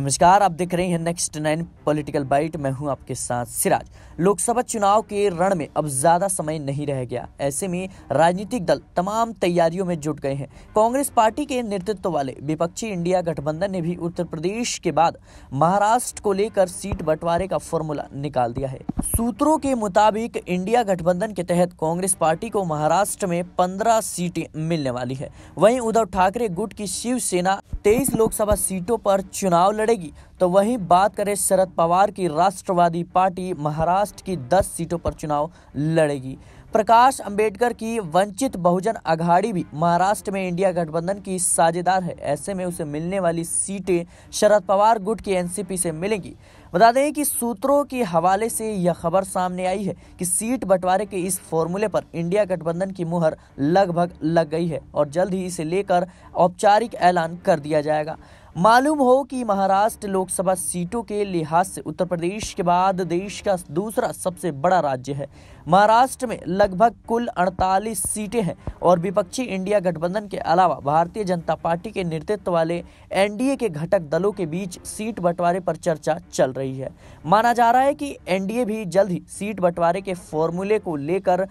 नमस्कार आप देख रहे हैं नेक्स्ट नाइन पॉलिटिकल बाइट मैं हूं आपके साथ सिराज लोकसभा चुनाव के रण में अब ज्यादा समय नहीं रह गया ऐसे में राजनीतिक दल तमाम तैयारियों में जुट गए हैं कांग्रेस पार्टी के नेतृत्व वाले विपक्षी इंडिया गठबंधन ने भी उत्तर प्रदेश के बाद महाराष्ट्र को लेकर सीट बंटवारे का फॉर्मूला निकाल दिया है सूत्रों के मुताबिक इंडिया गठबंधन के तहत कांग्रेस पार्टी को महाराष्ट्र में पंद्रह सीटें मिलने वाली है वहीं उद्धव ठाकरे गुट की शिवसेना तेईस लोकसभा सीटों पर चुनाव लड़ लड़ेगी तो वहीं बात करें शरद पवार की राष्ट्रवादी पार्टी महाराष्ट्र की 10 सीटों पर चुनाव लड़ेगी प्रकाश अंबेडकर की वंचित बहुजन अघाड़ी भी महाराष्ट्र में इंडिया गठबंधन की साझेदार है ऐसे में उसे मिलने वाली सीटें शरद पवार गुट की एनसीपी से मिलेंगी बता दें कि सूत्रों के हवाले से यह खबर सामने आई है कि सीट बंटवारे के इस फॉर्मूले पर इंडिया गठबंधन की मुहर लगभग लग गई है और जल्द ही इसे लेकर औपचारिक ऐलान कर दिया जाएगा मालूम हो कि महाराष्ट्र लोकसभा सीटों के लिहाज से उत्तर प्रदेश के बाद देश का दूसरा सबसे बड़ा राज्य है महाराष्ट्र में लगभग कुल 48 सीटें हैं और विपक्षी इंडिया गठबंधन के अलावा भारतीय जनता पार्टी के नेतृत्व वाले एनडीए के घटक दलों के बीच सीट बंटवारे पर चर्चा चल रही है माना जा रहा है कि एनडीए भी जल्द ही सीट बंटवारे के फॉर्मूले को लेकर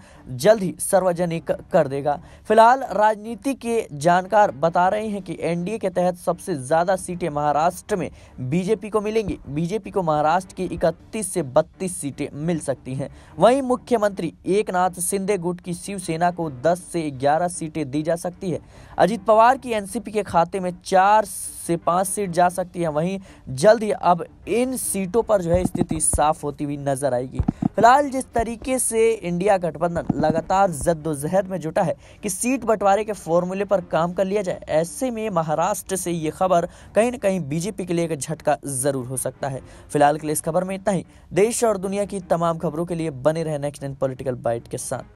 जल्द ही सार्वजनिक कर देगा फिलहाल राजनीति के जानकार बता रहे हैं कि एनडीए के तहत सबसे ज्यादा सीटें महाराष्ट्र में बीजेपी को मिलेंगी बीजेपी को महाराष्ट्र की इकतीस से बत्तीस सीटें मिल सकती हैं वहीं मुख्यमंत्री एकनाथ सिंधे गुट की शिवसेना को दस से ग्यारह सीटें दी जा सकती है अजित पवार की एनसीपी के खाते में चार से पाँच सीट जा सकती है वहीं जल्द ही अब इन सीटों पर जो है स्थिति साफ होती हुई नजर आएगी फिलहाल जिस तरीके से इंडिया गठबंधन लगातार जद्दोजहद में जुटा है कि सीट बंटवारे के फॉर्मूले पर काम कर लिया जाए ऐसे में महाराष्ट्र से ये खबर कहीं ना कहीं बीजेपी के लिए एक झटका जरूर हो सकता है फिलहाल के लिए इस खबर में इतना ही देश और दुनिया की तमाम खबरों के लिए बने रहे नेक्स्ट इन पॉलिटिकल बाइट के साथ